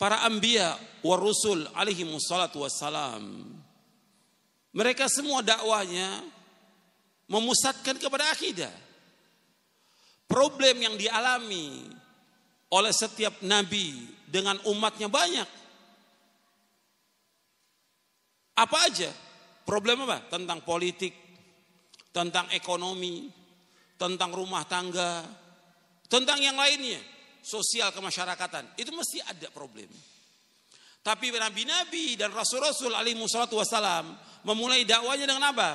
para ambia wa rusul alaihi musallatu wassalam. Mereka semua dakwahnya memusatkan kepada akidah. Problem yang dialami oleh setiap nabi dengan umatnya banyak. Apa aja? Problem apa? Tentang politik, tentang ekonomi, tentang rumah tangga, tentang yang lainnya sosial kemasyarakatan. Itu mesti ada problem. Tapi nabi-nabi dan rasul-rasul alaihi musallatu wassalam memulai dakwanya dengan apa?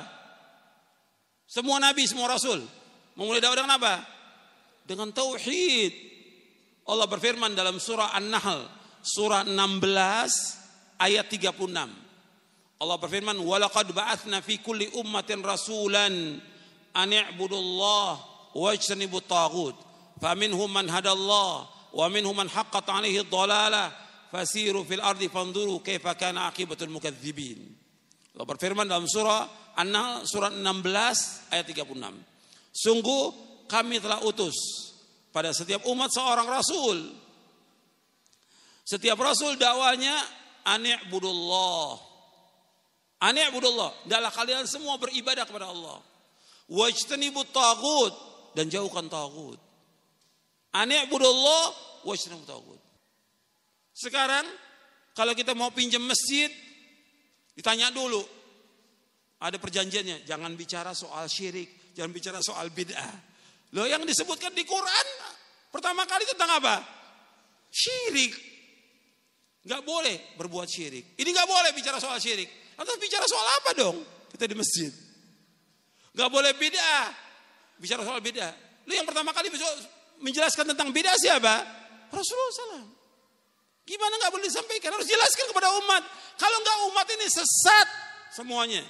Semua nabi, semua rasul memulai dakwah dengan apa? Dengan tauhid. Allah berfirman dalam surah An-Nahl, surah 16 ayat 36. Allah berfirman, "Walaqad ba'atsna fi kulli ummatin rasulan an i'budullah wajtanibut taghut." فمنهم من هدى الله ومنهم من حقت عليه dhalalah fasiru fil ardi fanzuru كيف كان aqibatul المكذبين Allah berfirman dalam surah An-Nahl surat 16 ayat 36. Sungguh kami telah utus pada setiap umat seorang rasul. Setiap rasul dakwanya ani'budullah. Ani'budullah, dalam kalian semua beribadah kepada Allah. Wajtanibut tagut dan jauhkan tagut. Ani'budullah wajtanib tawud. Sekarang kalau kita mau pinjam masjid, ditanya dulu. Ada perjanjiannya, jangan bicara soal syirik, jangan bicara soal bid'ah. lo yang disebutkan di Quran pertama kali tentang apa? Syirik. Gak boleh berbuat syirik. Ini gak boleh bicara soal syirik. atau bicara soal apa dong? Kita di masjid. Gak boleh bid'ah. Bicara soal bid'ah. lo yang pertama kali menjelaskan tentang bid'ah siapa? Rasulullah SAW. Gimana nggak boleh disampaikan? Harus jelaskan kepada umat. Kalau nggak umat ini sesat semuanya.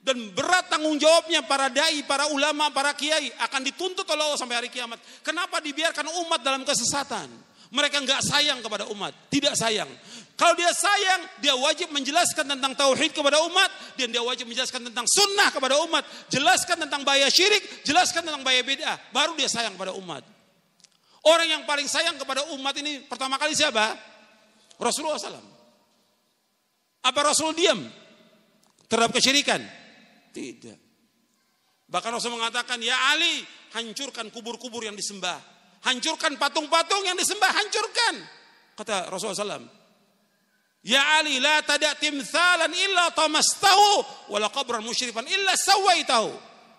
Dan berat tanggung jawabnya para dai, para ulama, para kiai akan dituntut oleh Allah sampai hari kiamat. Kenapa dibiarkan umat dalam kesesatan? Mereka nggak sayang kepada umat, tidak sayang. Kalau dia sayang, dia wajib menjelaskan tentang tauhid kepada umat dan dia wajib menjelaskan tentang sunnah kepada umat, jelaskan tentang bahaya syirik, jelaskan tentang bahaya bid'ah, baru dia sayang kepada umat. Orang yang paling sayang kepada umat ini pertama kali siapa? Rasulullah SAW. Apa Rasul diam terhadap kesyirikan? Tidak. Bahkan Rasul mengatakan, ya Ali, hancurkan kubur-kubur yang disembah. Hancurkan patung-patung yang disembah, hancurkan. Kata Rasulullah SAW. Ya Ali, la tada timthalan illa tamastahu, wala qabran musyrifan illa sawaitahu.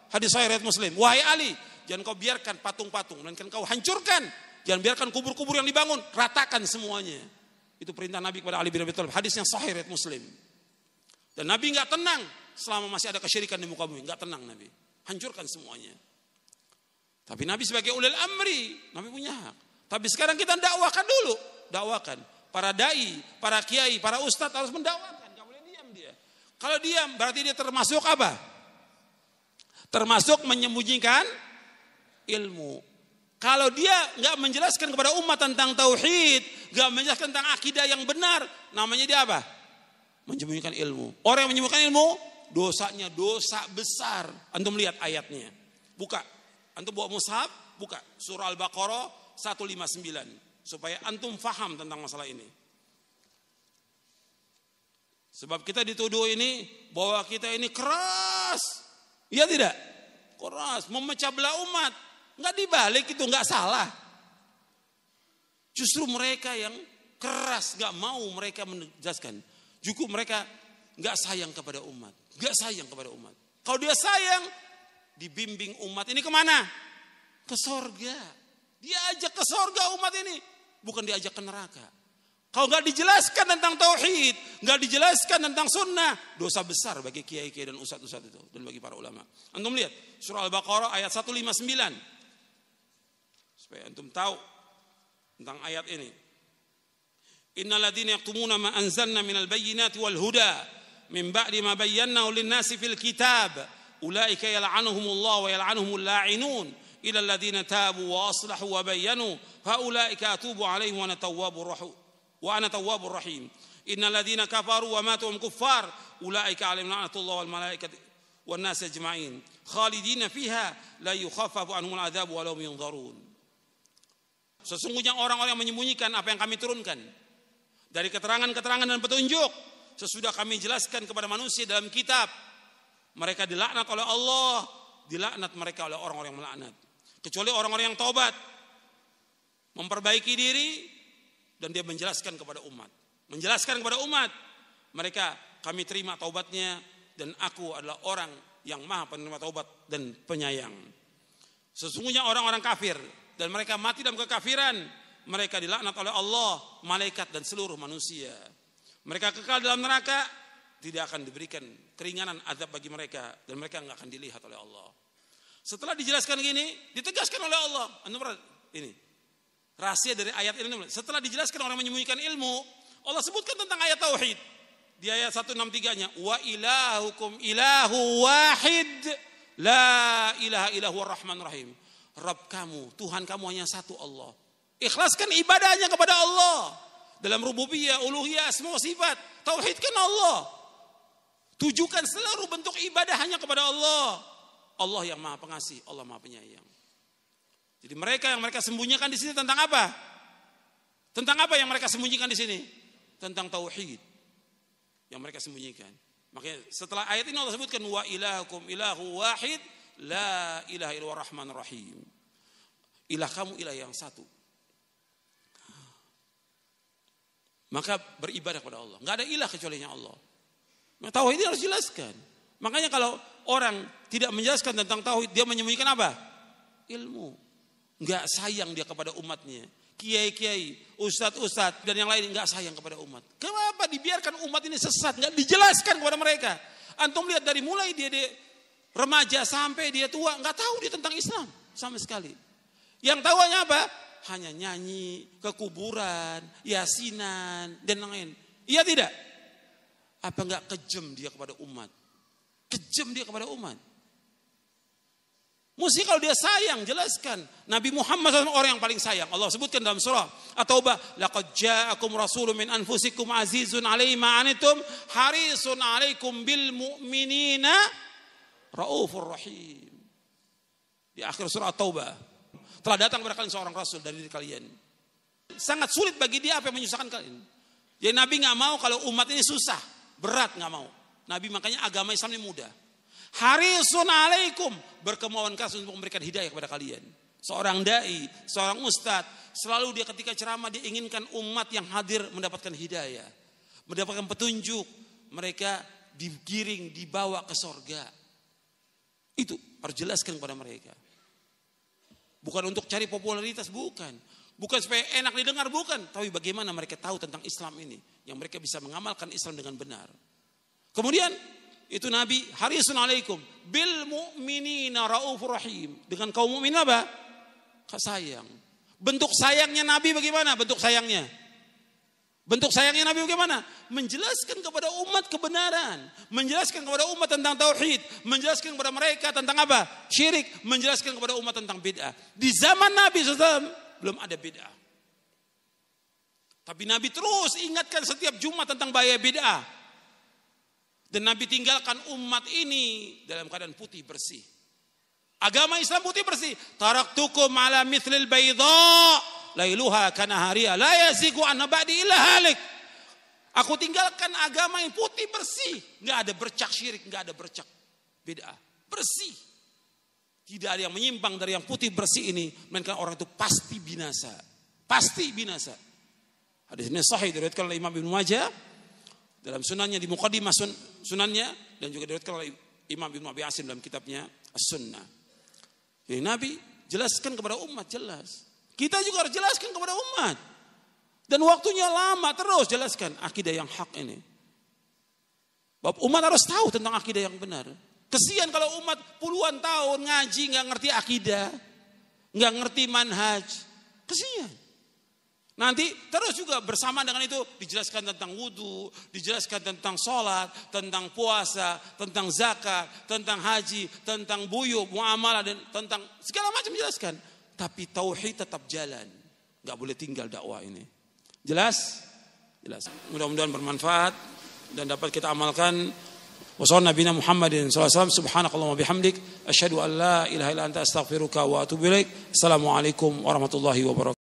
Hadis saya Muslim. Wahai Ali, Jangan kau biarkan patung-patung, melainkan kau hancurkan. Jangan biarkan kubur-kubur yang dibangun, ratakan semuanya. Itu perintah Nabi kepada Ali bin Abi Thalib. Hadis yang sahih riwayat Muslim. Dan Nabi nggak tenang selama masih ada kesyirikan di muka bumi, nggak tenang Nabi. Hancurkan semuanya. Tapi Nabi sebagai ulil amri, Nabi punya hak. Tapi sekarang kita dakwakan dulu, dakwakan. Para dai, para kiai, para ustadz harus mendakwakan. Gak boleh diam dia. Kalau diam berarti dia termasuk apa? Termasuk menyembunyikan ilmu. Kalau dia nggak menjelaskan kepada umat tentang tauhid, nggak menjelaskan tentang akidah yang benar, namanya dia apa? Menyembunyikan ilmu. Orang yang menyembunyikan ilmu, dosanya dosa besar. Antum lihat ayatnya. Buka. Antum bawa mushaf, buka. Surah Al-Baqarah 159 supaya antum faham tentang masalah ini. Sebab kita dituduh ini bahwa kita ini keras. Iya tidak? Keras, memecah belah umat. Nggak dibalik itu nggak salah. Justru mereka yang keras nggak mau mereka menjelaskan. Cukup mereka nggak sayang kepada umat, nggak sayang kepada umat. Kalau dia sayang, dibimbing umat ini kemana? Ke sorga. Dia ajak ke sorga umat ini, bukan diajak ke neraka. Kalau nggak dijelaskan tentang tauhid, nggak dijelaskan tentang sunnah, dosa besar bagi kiai-kiai dan ustadz-ustadz itu dan bagi para ulama. Antum lihat surah Al-Baqarah ayat 159. Supaya antum tahu tentang ayat ini. Innal yaktumuna ma anzalna minal bayyinati wal huda min ba'di ma bayyanahu lin-nasi fil kitab ulaika yal'anuhumullahu wa yal'anuhumul la'inun ila alladhina tabu wa aslahu wa bayyanu fa ulaika atubu alaihim wa natawwabur rahim wa ana tawwabur rahim innal kafaru wa matu hum kuffar ulaika alaihim la'natullah wal malaikati wan nas ajma'in khalidina fiha la yukhaffafu anhum al'adhab wa lahum yunzarun Sesungguhnya orang-orang yang menyembunyikan apa yang kami turunkan dari keterangan-keterangan dan petunjuk sesudah kami jelaskan kepada manusia dalam kitab mereka dilaknat oleh Allah dilaknat mereka oleh orang-orang yang melaknat kecuali orang-orang yang taubat memperbaiki diri dan dia menjelaskan kepada umat menjelaskan kepada umat mereka kami terima taubatnya dan aku adalah orang yang maha penerima taubat dan penyayang sesungguhnya orang-orang kafir dan mereka mati dalam kekafiran mereka dilaknat oleh Allah malaikat dan seluruh manusia mereka kekal dalam neraka tidak akan diberikan keringanan azab bagi mereka dan mereka nggak akan dilihat oleh Allah setelah dijelaskan gini ditegaskan oleh Allah ini rahasia dari ayat ini setelah dijelaskan orang menyembunyikan ilmu Allah sebutkan tentang ayat tauhid di ayat 163-nya wa ilahukum ilahu wahid la ilaha illahu rahman rahim Rob kamu, Tuhan kamu hanya satu Allah. Ikhlaskan ibadahnya kepada Allah. Dalam rububiyah, uluhiyah, semua sifat. Tauhidkan Allah. Tujukan seluruh bentuk ibadah hanya kepada Allah. Allah yang maha pengasih, Allah maha penyayang. Jadi mereka yang mereka sembunyikan di sini tentang apa? Tentang apa yang mereka sembunyikan di sini? Tentang tauhid. Yang mereka sembunyikan. Makanya setelah ayat ini Allah sebutkan wa ilahukum ilahu wahid La ilaha illallah rahman rahim. Ilah kamu ilah yang satu. Maka beribadah kepada Allah. Gak ada ilah kecuali Allah. Nah, tauhid ini harus jelaskan. Makanya kalau orang tidak menjelaskan tentang tauhid, dia menyembunyikan apa? Ilmu. Gak sayang dia kepada umatnya. Kiai-kiai, ustad-ustad, dan yang lain gak sayang kepada umat. Kenapa dibiarkan umat ini sesat? Gak dijelaskan kepada mereka. Antum lihat dari mulai dia, dia remaja sampai dia tua nggak tahu dia tentang Islam sama sekali. Yang tahu hanya apa? Hanya nyanyi, ke kuburan, yasinan dan lain-lain. Iya tidak? Apa nggak kejam dia kepada umat? Kejam dia kepada umat. Mesti kalau dia sayang jelaskan Nabi Muhammad SAW orang yang paling sayang Allah sebutkan dalam surah Ataubah. taubah laqad ja'akum rasulun min anfusikum azizun alaihi ma'anitum harisun alaikum bil mu'minina Raufur Rahim. Di akhir surat Taubah. Telah datang kepada kalian seorang rasul dari diri kalian. Sangat sulit bagi dia apa yang menyusahkan kalian. Jadi ya, Nabi nggak mau kalau umat ini susah, berat nggak mau. Nabi makanya agama Islam ini mudah. Harisun alaikum berkemauan keras untuk memberikan hidayah kepada kalian. Seorang dai, seorang ustadz, selalu dia ketika ceramah dia inginkan umat yang hadir mendapatkan hidayah, mendapatkan petunjuk, mereka digiring, dibawa ke sorga. Itu harus jelaskan kepada mereka. Bukan untuk cari popularitas, bukan. Bukan supaya enak didengar, bukan. Tapi bagaimana mereka tahu tentang Islam ini. Yang mereka bisa mengamalkan Islam dengan benar. Kemudian itu Nabi hari alaikum bil mu'minina raufur rahim. Dengan kaum mu'min apa? Sayang. Bentuk sayangnya Nabi bagaimana? Bentuk sayangnya Bentuk sayangnya Nabi bagaimana? Menjelaskan kepada umat kebenaran, menjelaskan kepada umat tentang tauhid, menjelaskan kepada mereka tentang apa? Syirik, menjelaskan kepada umat tentang bid'ah. Di zaman Nabi SAW belum ada bid'ah. Tapi Nabi terus ingatkan setiap Jumat tentang bahaya bid'ah. Dan Nabi tinggalkan umat ini dalam keadaan putih bersih. Agama Islam putih bersih. Taraktukum ala mithlil bayda lailuha kanaharia la yazigu an ba'di illa halik. Aku tinggalkan agama yang putih bersih, nggak ada bercak syirik, nggak ada bercak bid'ah, bersih. Tidak ada yang menyimpang dari yang putih bersih ini, melainkan orang itu pasti binasa, pasti binasa. Hadis ini sahih diriwayatkan oleh Imam Ibnu Majah dalam sunannya di Muqaddimah sun, sunannya dan juga diriwayatkan oleh Imam Ibnu Abi Asim dalam kitabnya As-Sunnah. Jadi Nabi jelaskan kepada umat jelas kita juga harus jelaskan kepada umat. Dan waktunya lama terus jelaskan akidah yang hak ini. Bapak umat harus tahu tentang akidah yang benar. Kesian kalau umat puluhan tahun ngaji nggak ngerti akidah, nggak ngerti manhaj. Kesian. Nanti terus juga bersama dengan itu dijelaskan tentang wudhu, dijelaskan tentang sholat, tentang puasa, tentang zakat, tentang haji, tentang buyuk, muamalah, dan tentang segala macam dijelaskan tapi tauhid tetap jalan. Gak boleh tinggal dakwah ini. Jelas? Jelas. Mudah-mudahan bermanfaat dan dapat kita amalkan. Wassalamualaikum Assalamualaikum warahmatullahi wabarakatuh.